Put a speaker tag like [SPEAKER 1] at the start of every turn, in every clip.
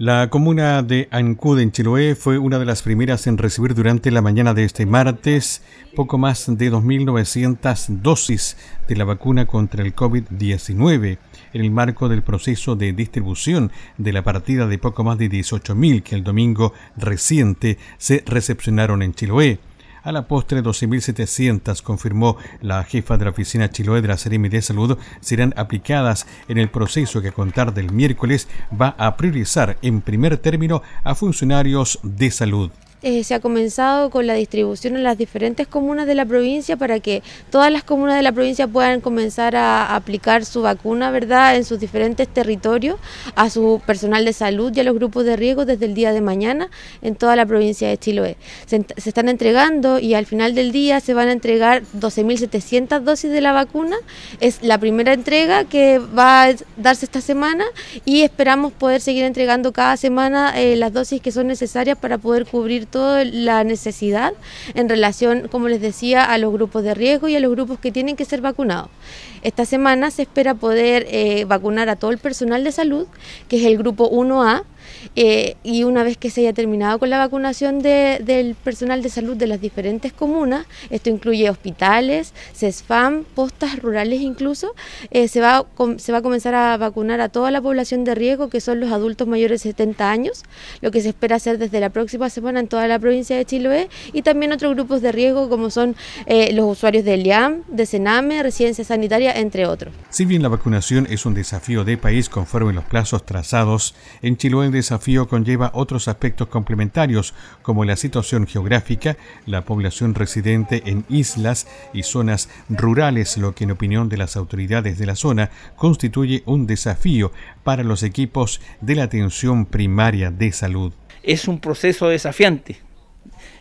[SPEAKER 1] La comuna de Ancud en Chiloé fue una de las primeras en recibir durante la mañana de este martes poco más de 2.900 dosis de la vacuna contra el COVID-19 en el marco del proceso de distribución de la partida de poco más de 18.000 que el domingo reciente se recepcionaron en Chiloé. A la postre, 12.700, confirmó la jefa de la oficina Chiloé de la Seremi de Salud, serán aplicadas en el proceso que a contar del miércoles va a priorizar en primer término a funcionarios de salud.
[SPEAKER 2] Eh, se ha comenzado con la distribución en las diferentes comunas de la provincia para que todas las comunas de la provincia puedan comenzar a aplicar su vacuna, ¿verdad?, en sus diferentes territorios, a su personal de salud y a los grupos de riesgo desde el día de mañana en toda la provincia de Chiloé. Se, están entregando y al final del día se van a entregar 12.700 dosis de la vacuna. Es la primera entrega que va a darse esta semana y esperamos poder seguir entregando cada semana eh, las dosis que son necesarias para poder cubrir toda la necesidad en relación, como les decía, a los grupos de riesgo y a los grupos que tienen que ser vacunados. Esta semana se espera poder eh, vacunar a todo el personal de salud, que es el grupo 1A, eh, y una vez que se haya terminado con la vacunación del personal de salud de las diferentes comunas, esto incluye hospitales, CESFAM, postas rurales incluso, eh, se, va, se va a comenzar a vacunar a toda la población de riesgo, que son los adultos mayores de 70 años, lo que se espera hacer desde la próxima semana en toda la provincia de Chiloé, y también otros grupos de riesgo como son eh, los usuarios de LIAM, de CENAME, Residencia Sanitaria, entre otros.
[SPEAKER 1] Si bien la vacunación es un desafío de país conforme los plazos trazados, en Chiloé desafío conlleva otros aspectos complementarios, como la situación geográfica, la población residente en islas y zonas rurales, lo que en opinión de las autoridades de la zona constituye un desafío para los equipos de la atención primaria de salud.
[SPEAKER 3] Es un proceso desafiante.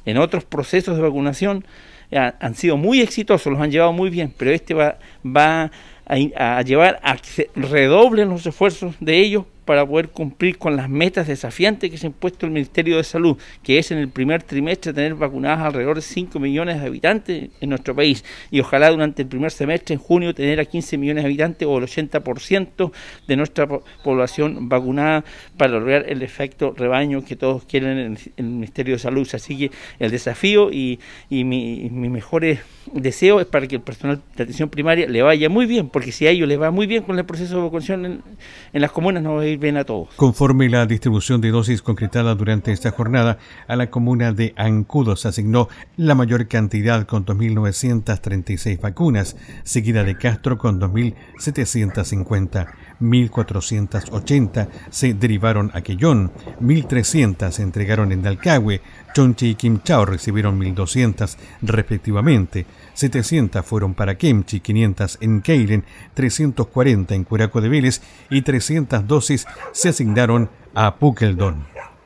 [SPEAKER 3] En otros procesos de vacunación eh, han sido muy exitosos, los han llevado muy bien, pero este va, va a, llevar a que se redoblen los esfuerzos de ellos para poder cumplir con las metas desafiantes que se ha impuesto el Ministerio de Salud, que es en el primer trimestre tener vacunadas alrededor de 5 millones de habitantes en nuestro país y ojalá durante el primer semestre, en junio, tener a 15 millones de habitantes o el 80% de nuestra población vacunada para lograr el efecto rebaño que todos quieren en el Ministerio de Salud. Así que el desafío y, y mi, mis mejores deseos es para que el personal de atención primaria le vaya muy bien porque si a ellos les va muy bien con el proceso de vacunación en, las comunas, no va a ir bien a todos.
[SPEAKER 1] Conforme la distribución de dosis concretada durante esta jornada, a la comuna de Ancudos se asignó la mayor cantidad con 2.936 vacunas, seguida de Castro con 2.750. 1480 se derivaron a Quellón, 1300 se entregaron en Dalcahue, Chonchi y Kimchao recibieron 1200 respectivamente, 700 fueron para Kemchi, 500 en Keilen, 340 en Curaco de Vélez y 300 dosis se asignaron a Pukeldón.